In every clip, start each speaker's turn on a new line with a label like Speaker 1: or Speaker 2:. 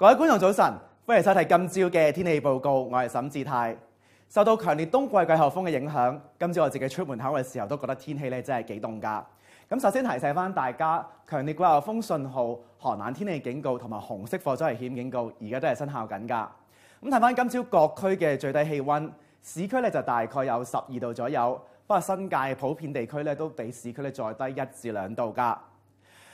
Speaker 1: 各位观众早晨，欢迎收睇今朝嘅天气报告。我系沈志泰。受到强烈冬季季候风嘅影响，今朝我自己出门口嘅时候都觉得天气咧真系几冻噶。咁首先提醒翻大家，强烈季候风信号、寒冷天气警告同埋红色火灾险警告，而家都系生效紧噶。咁睇翻今朝各区嘅最低气温，市区咧就大概有十二度左右，不过新界普遍地区咧都比市区咧再低一至两度噶。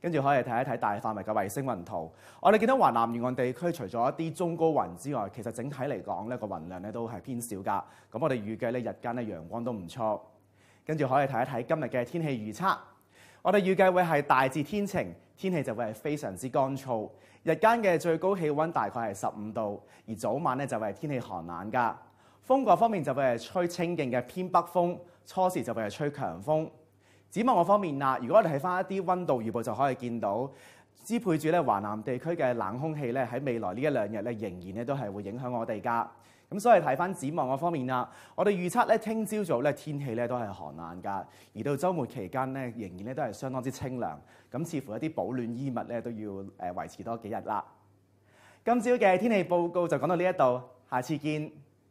Speaker 1: 跟住可以睇一睇大範圍嘅衛星雲圖，我哋見到華南沿岸地區除咗一啲中高雲之外，其實整體嚟講呢個雲量咧都係偏少噶。咁我哋預計咧日間咧陽光都唔錯。跟住可以睇一睇今日嘅天氣預測，我哋預計會係大致天晴，天氣就會係非常之乾燥。日間嘅最高氣温大概係十五度，而早晚咧就係天氣寒冷噶。風國方面就會係吹清勁嘅偏北風，初時就會係吹強風。展望方面啦，如果我哋睇翻一啲温度預報，就可以見到支配住咧華南地區嘅冷空氣咧喺未來呢一兩日咧仍然咧都係會影響我哋噶。咁所以睇翻展望嘅方面啦，我哋預測咧聽朝早咧天氣咧都係寒冷噶，而到週末期間咧仍然咧都係相當之清涼。咁似乎一啲保暖衣物咧都要誒維持多幾日啦。今朝嘅天氣報告就講到呢一度，下次見。